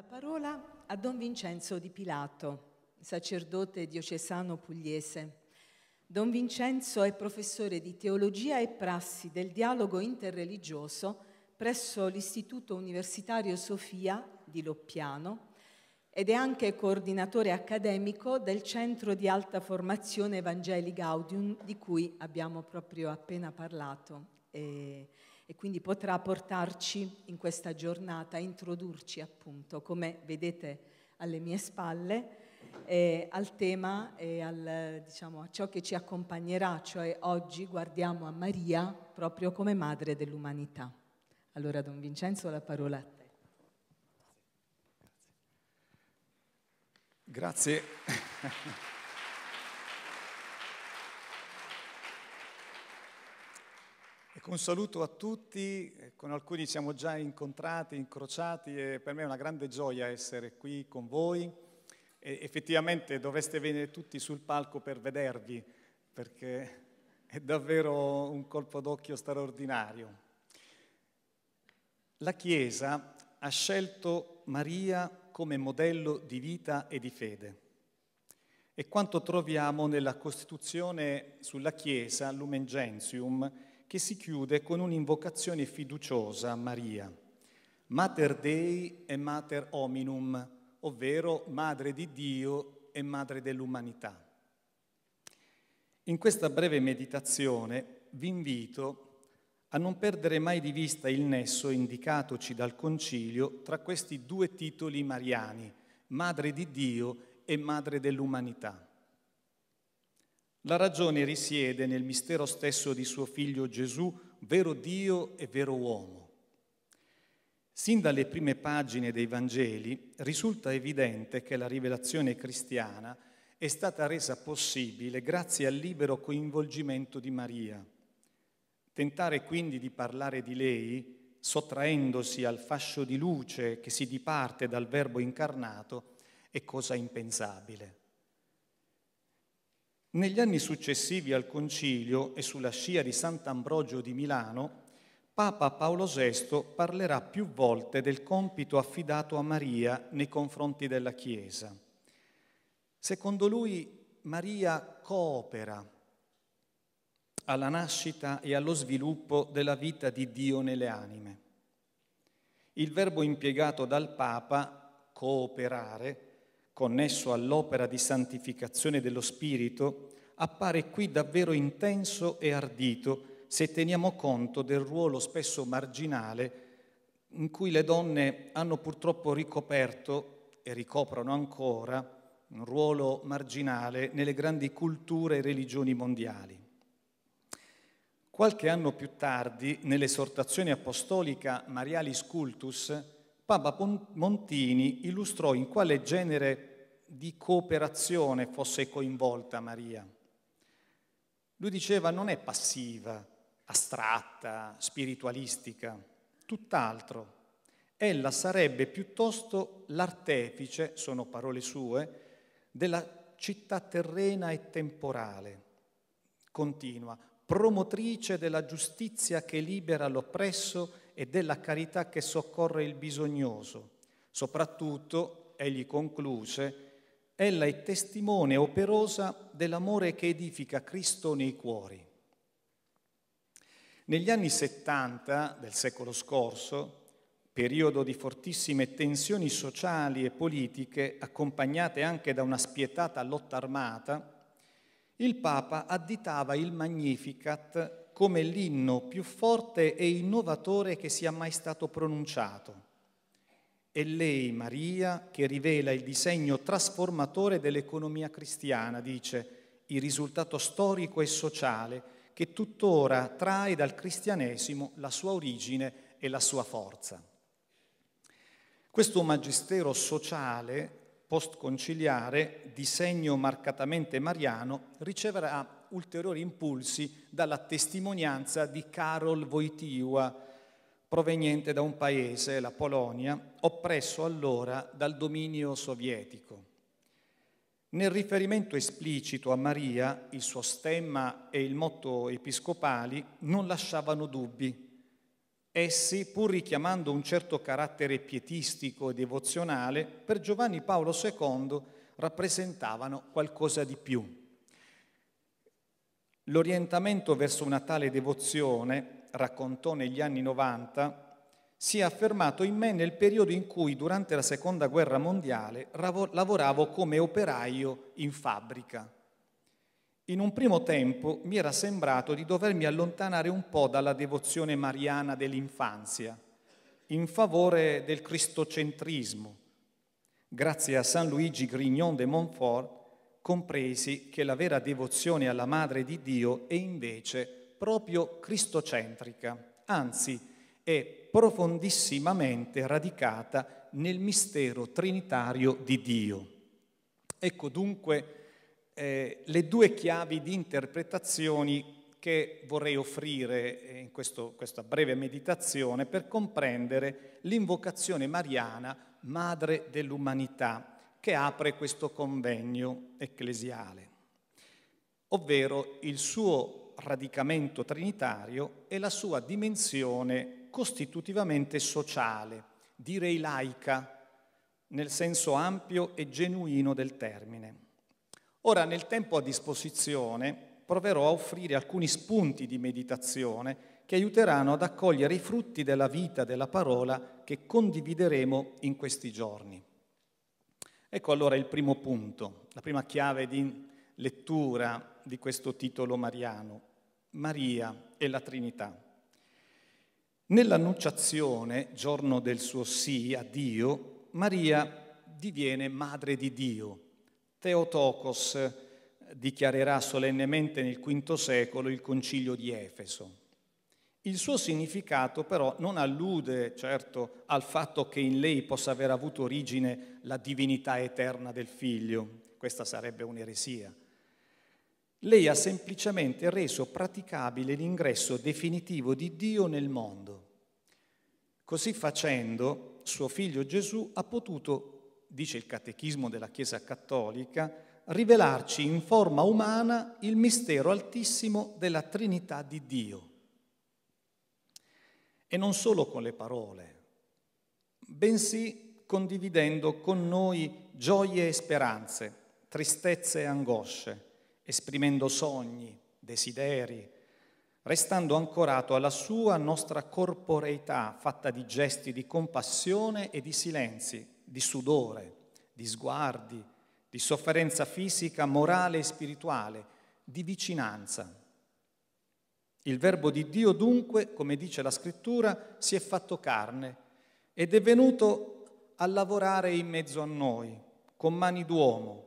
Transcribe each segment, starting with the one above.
la parola a Don Vincenzo di Pilato, sacerdote diocesano pugliese. Don Vincenzo è professore di teologia e prassi del dialogo interreligioso presso l'Istituto Universitario Sofia di Loppiano ed è anche coordinatore accademico del Centro di Alta Formazione Evangeli Gaudium di cui abbiamo proprio appena parlato. E e quindi potrà portarci in questa giornata introdurci appunto, come vedete alle mie spalle, eh, al tema e al, diciamo, a ciò che ci accompagnerà, cioè oggi guardiamo a Maria proprio come madre dell'umanità. Allora Don Vincenzo la parola a te. Grazie. un saluto a tutti, eh, con alcuni siamo già incontrati, incrociati e per me è una grande gioia essere qui con voi. E effettivamente dovreste venire tutti sul palco per vedervi, perché è davvero un colpo d'occhio straordinario. La Chiesa ha scelto Maria come modello di vita e di fede. E quanto troviamo nella Costituzione sulla Chiesa, Lumen Gentium, che si chiude con un'invocazione fiduciosa a Maria, Mater Dei e Mater Hominum, ovvero Madre di Dio e Madre dell'umanità. In questa breve meditazione vi invito a non perdere mai di vista il nesso indicatoci dal concilio tra questi due titoli mariani, Madre di Dio e Madre dell'umanità. La ragione risiede nel mistero stesso di suo figlio Gesù, vero Dio e vero uomo. Sin dalle prime pagine dei Vangeli risulta evidente che la rivelazione cristiana è stata resa possibile grazie al libero coinvolgimento di Maria. Tentare quindi di parlare di lei, sottraendosi al fascio di luce che si diparte dal Verbo incarnato, è cosa impensabile. Negli anni successivi al concilio e sulla scia di Sant'Ambrogio di Milano, Papa Paolo VI parlerà più volte del compito affidato a Maria nei confronti della Chiesa. Secondo lui Maria coopera alla nascita e allo sviluppo della vita di Dio nelle anime. Il verbo impiegato dal Papa, cooperare, connesso all'opera di santificazione dello Spirito, appare qui davvero intenso e ardito se teniamo conto del ruolo spesso marginale in cui le donne hanno purtroppo ricoperto e ricoprono ancora un ruolo marginale nelle grandi culture e religioni mondiali. Qualche anno più tardi, nell'esortazione apostolica Marialis Cultus, Papa Montini illustrò in quale genere di cooperazione fosse coinvolta Maria. Lui diceva non è passiva, astratta, spiritualistica, tutt'altro. Ella sarebbe piuttosto l'artefice, sono parole sue, della città terrena e temporale. Continua, promotrice della giustizia che libera l'oppresso e della carità che soccorre il bisognoso. Soprattutto, egli concluse, ella è testimone operosa dell'amore che edifica Cristo nei cuori. Negli anni 70 del secolo scorso, periodo di fortissime tensioni sociali e politiche accompagnate anche da una spietata lotta armata, il Papa additava il Magnificat come l'inno più forte e innovatore che sia mai stato pronunciato. È lei, Maria, che rivela il disegno trasformatore dell'economia cristiana, dice, il risultato storico e sociale che tuttora trae dal cristianesimo la sua origine e la sua forza. Questo magistero sociale postconciliare, di segno marcatamente mariano, riceverà ulteriori impulsi dalla testimonianza di Karol Wojtyła, proveniente da un paese, la Polonia, oppresso allora dal dominio sovietico. Nel riferimento esplicito a Maria, il suo stemma e il motto episcopali non lasciavano dubbi. Essi, pur richiamando un certo carattere pietistico e devozionale, per Giovanni Paolo II rappresentavano qualcosa di più. L'orientamento verso una tale devozione, raccontò negli anni 90, si è affermato in me nel periodo in cui, durante la Seconda Guerra Mondiale, lavoravo come operaio in fabbrica. In un primo tempo mi era sembrato di dovermi allontanare un po' dalla devozione mariana dell'infanzia, in favore del cristocentrismo. Grazie a San Luigi Grignon de Montfort compresi che la vera devozione alla Madre di Dio è invece proprio cristocentrica, anzi è profondissimamente radicata nel mistero trinitario di Dio. Ecco dunque eh, le due chiavi di interpretazioni che vorrei offrire eh, in questo, questa breve meditazione per comprendere l'invocazione mariana, madre dell'umanità, che apre questo convegno ecclesiale, ovvero il suo radicamento trinitario e la sua dimensione costitutivamente sociale, direi laica, nel senso ampio e genuino del termine. Ora, nel tempo a disposizione, proverò a offrire alcuni spunti di meditazione che aiuteranno ad accogliere i frutti della vita della parola che condivideremo in questi giorni. Ecco allora il primo punto, la prima chiave di lettura di questo titolo mariano, Maria e la Trinità. Nell'annunciazione, giorno del suo sì a Dio, Maria diviene madre di Dio. Teotokos dichiarerà solennemente nel V secolo il concilio di Efeso. Il suo significato però non allude certo al fatto che in lei possa aver avuto origine la divinità eterna del figlio, questa sarebbe un'eresia. Lei ha semplicemente reso praticabile l'ingresso definitivo di Dio nel mondo. Così facendo, suo figlio Gesù ha potuto, dice il catechismo della Chiesa Cattolica, rivelarci in forma umana il mistero altissimo della Trinità di Dio e non solo con le parole, bensì condividendo con noi gioie e speranze, tristezze e angosce, esprimendo sogni, desideri, restando ancorato alla sua nostra corporeità fatta di gesti di compassione e di silenzi, di sudore, di sguardi, di sofferenza fisica, morale e spirituale, di vicinanza. Il Verbo di Dio dunque, come dice la scrittura, si è fatto carne ed è venuto a lavorare in mezzo a noi, con mani d'uomo,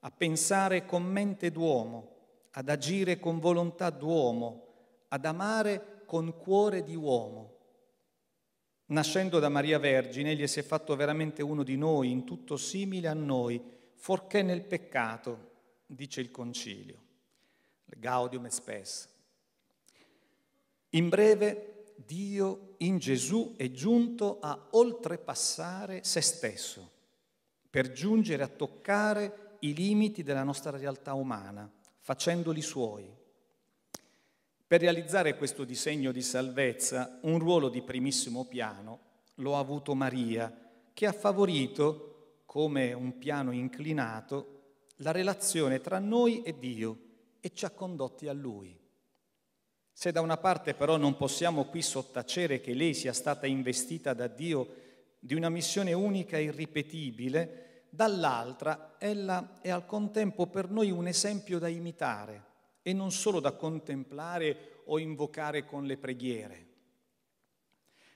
a pensare con mente d'uomo, ad agire con volontà d'uomo, ad amare con cuore di uomo. Nascendo da Maria Vergine, egli si è fatto veramente uno di noi, in tutto simile a noi, forché nel peccato, dice il concilio. Gaudium et spes. In breve, Dio in Gesù è giunto a oltrepassare se stesso per giungere a toccare i limiti della nostra realtà umana, facendoli suoi. Per realizzare questo disegno di salvezza, un ruolo di primissimo piano lo ha avuto Maria, che ha favorito, come un piano inclinato, la relazione tra noi e Dio e ci ha condotti a Lui. Se da una parte però non possiamo qui sottacere che lei sia stata investita da Dio di una missione unica e irripetibile, dall'altra ella è al contempo per noi un esempio da imitare e non solo da contemplare o invocare con le preghiere.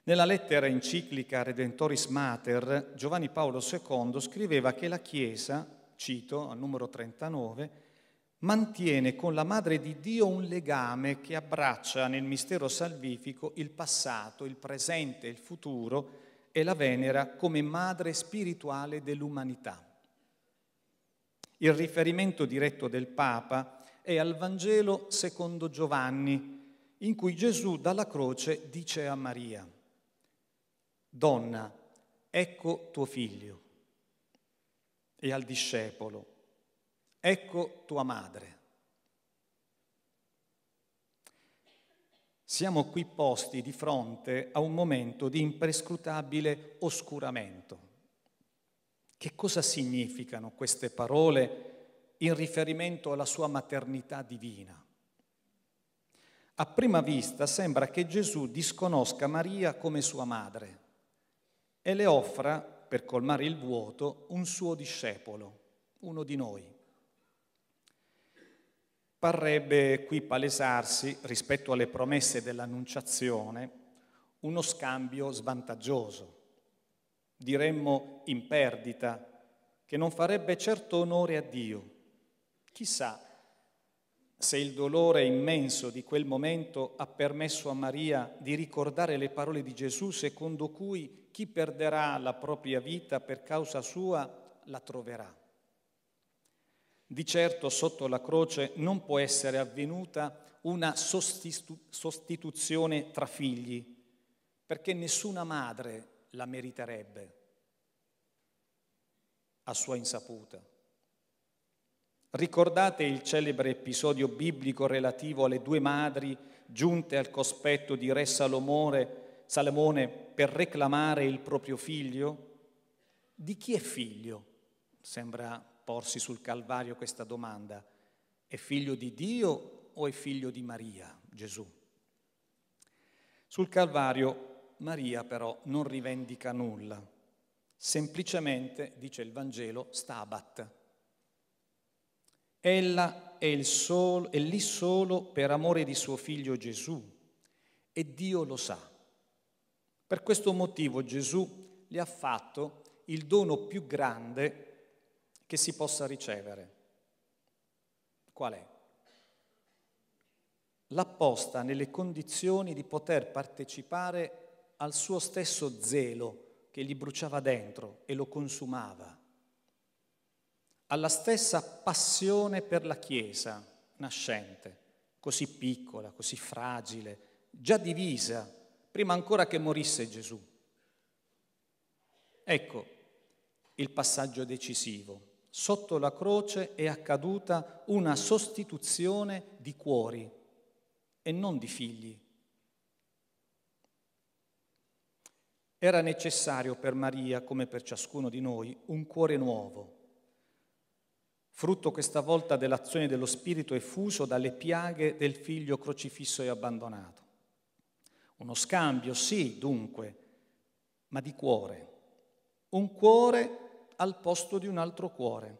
Nella lettera enciclica Redentoris Mater, Giovanni Paolo II scriveva che la Chiesa, cito al numero 39, mantiene con la Madre di Dio un legame che abbraccia nel mistero salvifico il passato, il presente, il futuro e la venera come Madre spirituale dell'umanità. Il riferimento diretto del Papa è al Vangelo secondo Giovanni, in cui Gesù dalla croce dice a Maria, Donna, ecco tuo figlio, e al discepolo, ecco tua madre. Siamo qui posti di fronte a un momento di imprescrutabile oscuramento. Che cosa significano queste parole in riferimento alla sua maternità divina? A prima vista sembra che Gesù disconosca Maria come sua madre e le offra, per colmare il vuoto, un suo discepolo, uno di noi parrebbe qui palesarsi, rispetto alle promesse dell'Annunciazione, uno scambio svantaggioso, diremmo in perdita, che non farebbe certo onore a Dio. Chissà se il dolore immenso di quel momento ha permesso a Maria di ricordare le parole di Gesù secondo cui chi perderà la propria vita per causa sua la troverà. Di certo sotto la croce non può essere avvenuta una sostitu- sostituzione tra figli, perché nessuna madre la meriterebbe a sua insaputa. Ricordate il celebre episodio biblico relativo alle due madri giunte al cospetto di Re Salomone, Salomone per reclamare il proprio figlio? Di chi è figlio? Sembra porsi sul Calvario questa domanda, è figlio di Dio o è figlio di Maria, Gesù? Sul Calvario Maria però non rivendica nulla, semplicemente, dice il Vangelo, stabat. Ella è, solo, è lì solo per amore di suo figlio Gesù e Dio lo sa. Per questo motivo Gesù le ha fatto il dono più grande che si possa ricevere. Qual è? L'apposta nelle condizioni di poter partecipare al suo stesso zelo che gli bruciava dentro e lo consumava, alla stessa passione per la Chiesa nascente, così piccola, così fragile, già divisa, prima ancora che morisse Gesù. Ecco il passaggio decisivo sotto la croce è accaduta una sostituzione di cuori e non di figli. Era necessario per Maria, come per ciascuno di noi, un cuore nuovo, frutto questa volta dell'azione dello Spirito effuso dalle piaghe del figlio crocifisso e abbandonato. Uno scambio, sì, dunque, ma di cuore. Un cuore al posto di un altro cuore.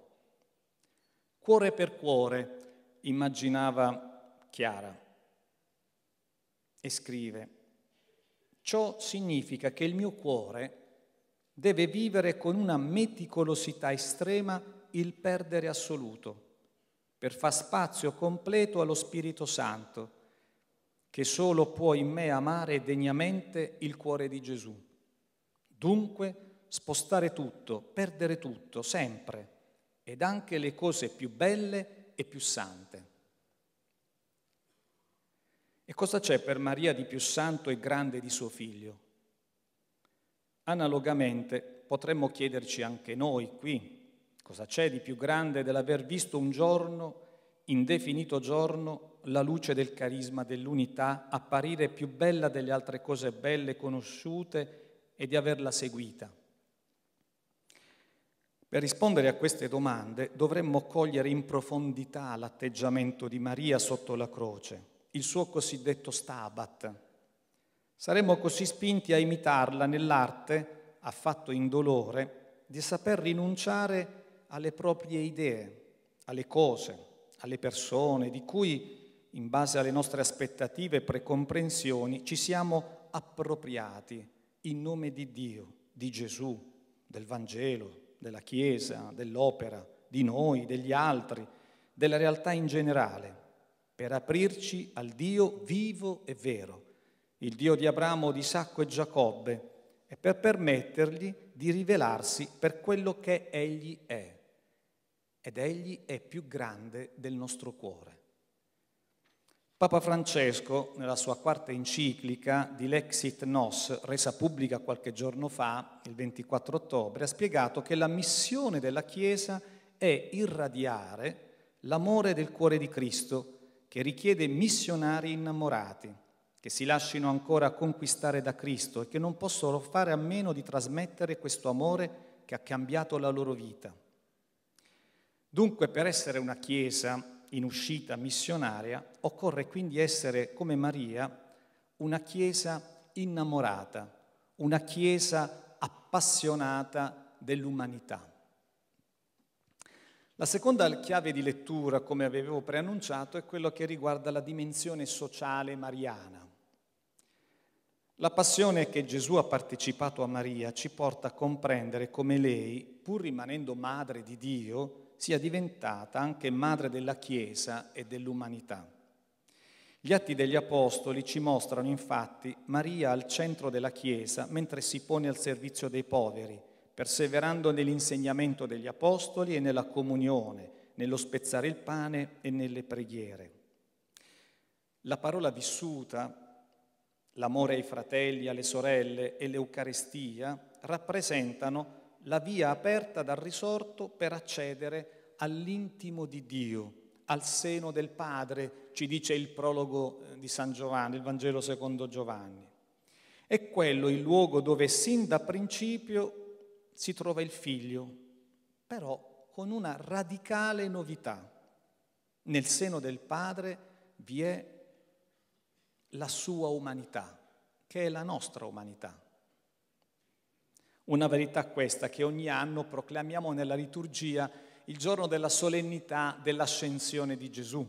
Cuore per cuore, immaginava Chiara. E scrive, ciò significa che il mio cuore deve vivere con una meticolosità estrema il perdere assoluto, per far spazio completo allo Spirito Santo, che solo può in me amare degnamente il cuore di Gesù. Dunque spostare tutto, perdere tutto, sempre, ed anche le cose più belle e più sante. E cosa c'è per Maria di più santo e grande di suo figlio? Analogamente potremmo chiederci anche noi qui, cosa c'è di più grande dell'aver visto un giorno, indefinito giorno, la luce del carisma dell'unità apparire più bella delle altre cose belle conosciute e di averla seguita? Per rispondere a queste domande dovremmo cogliere in profondità l'atteggiamento di Maria sotto la croce, il suo cosiddetto stabat. Saremmo così spinti a imitarla nell'arte, affatto indolore, di saper rinunciare alle proprie idee, alle cose, alle persone, di cui, in base alle nostre aspettative e precomprensioni, ci siamo appropriati in nome di Dio, di Gesù, del Vangelo, della Chiesa, dell'opera, di noi, degli altri, della realtà in generale, per aprirci al Dio vivo e vero, il Dio di Abramo, di Isacco e Giacobbe, e per permettergli di rivelarsi per quello che Egli è. Ed Egli è più grande del nostro cuore. Papa Francesco, nella sua quarta enciclica di Lexit Nos, resa pubblica qualche giorno fa, il 24 ottobre, ha spiegato che la missione della Chiesa è irradiare l'amore del cuore di Cristo, che richiede missionari innamorati, che si lasciano ancora conquistare da Cristo e che non possono fare a meno di trasmettere questo amore che ha cambiato la loro vita. Dunque, per essere una Chiesa in uscita missionaria, occorre quindi essere come Maria una Chiesa innamorata, una Chiesa appassionata dell'umanità. La seconda chiave di lettura, come avevo preannunciato, è quella che riguarda la dimensione sociale mariana. La passione che Gesù ha partecipato a Maria ci porta a comprendere come lei, pur rimanendo madre di Dio, sia diventata anche madre della Chiesa e dell'umanità. Gli atti degli Apostoli ci mostrano infatti Maria al centro della Chiesa mentre si pone al servizio dei poveri, perseverando nell'insegnamento degli Apostoli e nella comunione, nello spezzare il pane e nelle preghiere. La parola vissuta, l'amore ai fratelli, alle sorelle e l'Eucarestia rappresentano la la via aperta dal risorto per accedere all'intimo di Dio, al seno del Padre, ci dice il prologo eh, di San Giovanni, il Vangelo secondo Giovanni. È quello il luogo dove sin da principio si trova il figlio, però con una radicale novità. Nel seno del Padre vi è la sua umanità, che è la nostra umanità. Una verità questa che ogni anno proclamiamo nella liturgia il giorno della solennità dell'ascensione di Gesù,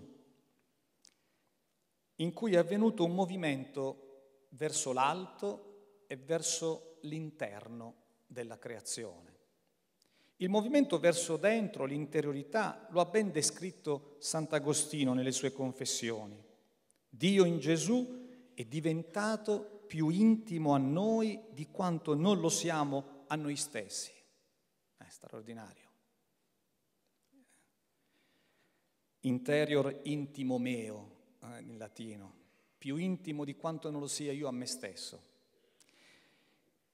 in cui è avvenuto un movimento verso l'alto e verso l'interno della creazione. Il movimento verso dentro, l'interiorità, lo ha ben descritto Sant'Agostino nelle sue confessioni. Dio in Gesù è diventato più intimo a noi di quanto non lo siamo a noi stessi. È straordinario. Interior intimo meo, eh, in latino, più intimo di quanto non lo sia io a me stesso.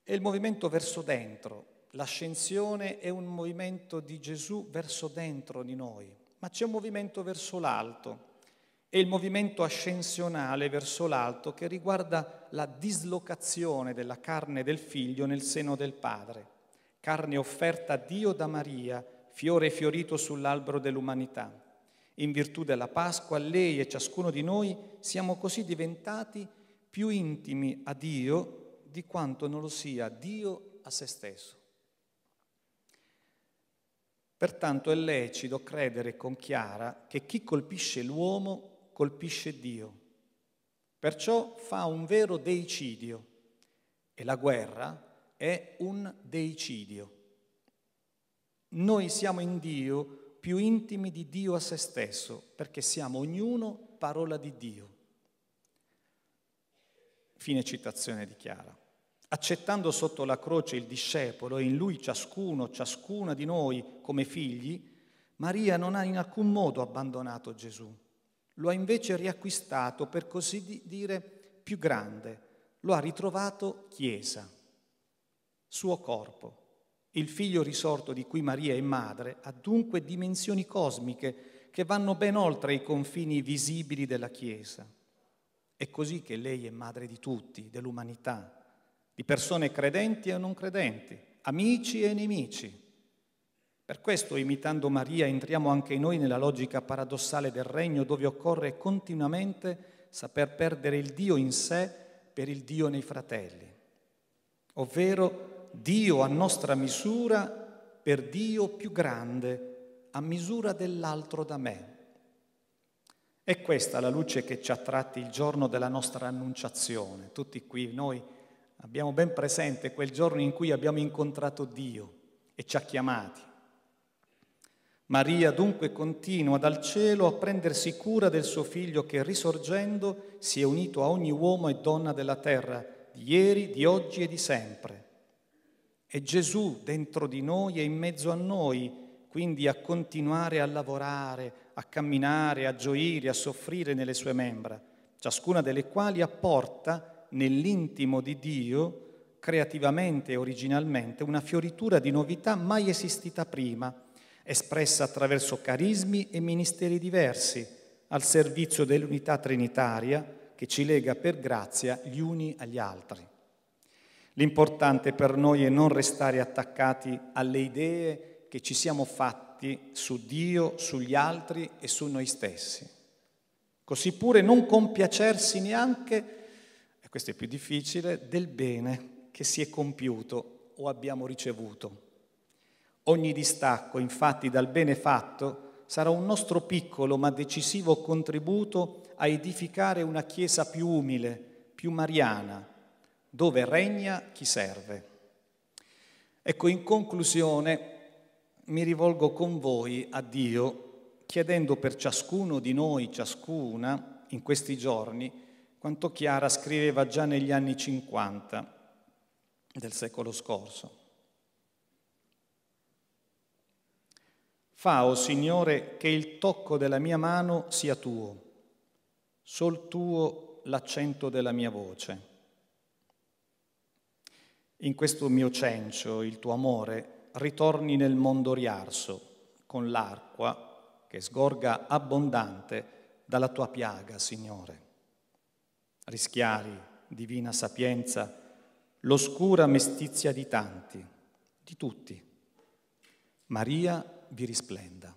E il movimento verso dentro, l'ascensione è un movimento di Gesù verso dentro di noi, ma c'è un movimento verso l'alto e il movimento ascensionale verso l'alto che riguarda la dislocazione della carne del figlio nel seno del padre, carne offerta a Dio da Maria, fiore fiorito sull'albero dell'umanità. In virtù della Pasqua, lei e ciascuno di noi siamo così diventati più intimi a Dio di quanto non lo sia Dio a se stesso. Pertanto è lecito credere con chiara che chi colpisce l'uomo colpisce Dio. Perciò fa un vero deicidio e la guerra è un deicidio. Noi siamo in Dio più intimi di Dio a se stesso, perché siamo ognuno parola di Dio. Fine citazione di Chiara. Accettando sotto la croce il discepolo e in lui ciascuno, ciascuna di noi come figli, Maria non ha in alcun modo abbandonato Gesù lo ha invece riacquistato, per così dire, più grande, lo ha ritrovato Chiesa, suo corpo. Il figlio risorto di cui Maria è madre ha dunque dimensioni cosmiche che vanno ben oltre i confini visibili della Chiesa. È così che lei è madre di tutti, dell'umanità, di persone credenti e non credenti, amici e nemici, per questo, imitando Maria, entriamo anche noi nella logica paradossale del regno dove occorre continuamente saper perdere il Dio in sé per il Dio nei fratelli, ovvero Dio a nostra misura per Dio più grande, a misura dell'altro da me. È questa la luce che ci ha tratti il giorno della nostra annunciazione. Tutti qui noi abbiamo ben presente quel giorno in cui abbiamo incontrato Dio e ci ha chiamati Maria dunque continua dal cielo a prendersi cura del suo figlio che risorgendo si è unito a ogni uomo e donna della terra, di ieri, di oggi e di sempre. È Gesù dentro di noi e in mezzo a noi, quindi a continuare a lavorare, a camminare, a gioire, a soffrire nelle sue membra, ciascuna delle quali apporta nell'intimo di Dio, creativamente e originalmente, una fioritura di novità mai esistita prima espressa attraverso carismi e ministeri diversi, al servizio dell'unità trinitaria che ci lega per grazia gli uni agli altri. L'importante per noi è non restare attaccati alle idee che ci siamo fatti su Dio, sugli altri e su noi stessi. Così pure non compiacersi neanche, e questo è più difficile, del bene che si è compiuto o abbiamo ricevuto. Ogni distacco, infatti, dal bene fatto sarà un nostro piccolo ma decisivo contributo a edificare una Chiesa più umile, più mariana, dove regna chi serve. Ecco, in conclusione mi rivolgo con voi a Dio chiedendo per ciascuno di noi, ciascuna, in questi giorni, quanto Chiara scriveva già negli anni 50 del secolo scorso. Fa, o oh Signore, che il tocco della mia mano sia tuo, sol tuo l'accento della mia voce. In questo mio cencio il tuo amore ritorni nel mondo riarso, con l'acqua che sgorga abbondante dalla tua piaga, Signore. Rischiari, divina sapienza, l'oscura mestizia di tanti, di tutti. Maria vi risplenda.